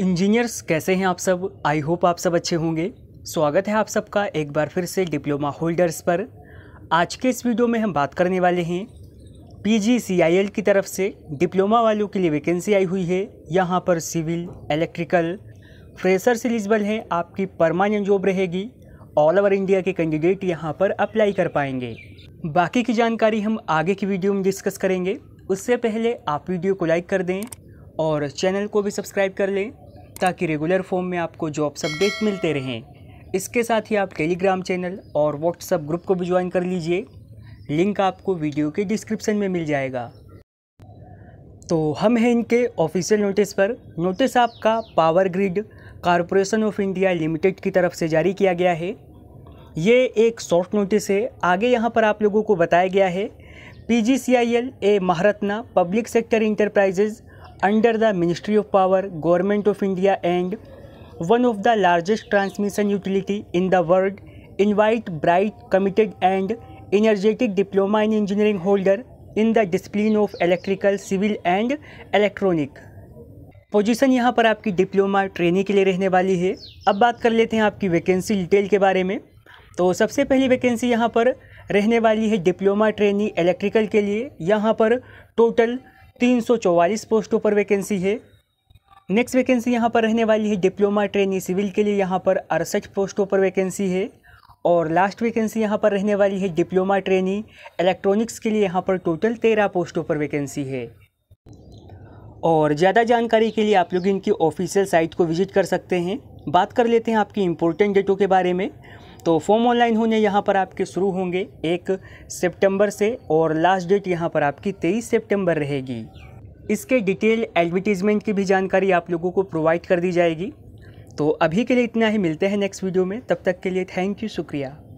Engineers कैसे हैं आप सब आई होप आप सब अच्छे होंगे स्वागत है आप सबका एक बार फिर से डिप्लोमा होल्डर्स पर आज के इस वीडियो में हम बात करने वाले हैं पीजीसीआईएल की तरफ से डिप्लोमा वालों के लिए वैकेंसी आई हुई है यहाँ पर सिविल इलेक्ट्रिकल फ्रेशर्स एलिजिबल हैं आपकी परमानेंट जॉब रहेगी ऑल ओवर इंडिया के कैंडिडेट यहाँ पर अप्लाई कर पाएंगे बाकी की जानकारी हम आगे की वीडियो में डिस्कस करेंगे उससे पहले आप वीडियो को लाइक कर दें और चैनल को भी सब्सक्राइब कर लें ताकि रेगुलर फॉर्म में आपको जॉब्स अपडेट मिलते रहें इसके साथ ही आप टेलीग्राम चैनल और व्हाट्सअप ग्रुप को भी ज्वाइन कर लीजिए लिंक आपको वीडियो के डिस्क्रिप्शन में मिल जाएगा तो हम हैं इनके ऑफिशियल नोटिस पर नोटिस आपका power grid corporation of India limited की तरफ से जारी किया गया है ये एक शॉर्ट नोटिस है आगे यहाँ पर आप लोगों को बताया गया है P G C I L a Maharatna public sector enterprises under the Ministry of Power, Government of India and one of the largest transmission utility in the world invite bright, committed and energetic diploma in engineering holder in the discipline of electrical, civil and electronic. Position यहाँ पर आपकी diploma training के लिए रहने वाली है अब बात कर लेते हैं आपकी वैकेंसी डिटेल के बारे में तो सबसे पहली वैकेंसी यहाँ पर रहने वाली है डिप्लोमा ट्रेनी इलेक्ट्रिकल के लिए यहाँ पर टोटल 344 पोस्टों पर वैकेंसी है नेक्स्ट वैकेंसी यहाँ पर रहने वाली है डिप्लोमा ट्रेनी सिविल के लिए यहाँ पर अड़सठ पोस्टों पर वैकेंसी है और लास्ट वैकेंसी यहाँ पर रहने वाली है डिप्लोमा ट्रेनी इलेक्ट्रॉनिक्स के लिए यहाँ पर टोटल तेरह पोस्टों पर वैकेंसी है और ज़्यादा जानकारी के लिए आप लोग इनकी ऑफिशियल साइट को विजिट कर सकते हैं बात कर लेते हैं आपकी इम्पोर्टेंट डेटों के बारे में तो फॉर्म ऑनलाइन होने यहाँ पर आपके शुरू होंगे एक सितंबर से और लास्ट डेट यहाँ पर आपकी तेईस सितंबर रहेगी इसके डिटेल एडवर्टीज़मेंट की भी जानकारी आप लोगों को प्रोवाइड कर दी जाएगी तो अभी के लिए इतना ही मिलते हैं नेक्स्ट वीडियो में तब तक के लिए थैंक यू शुक्रिया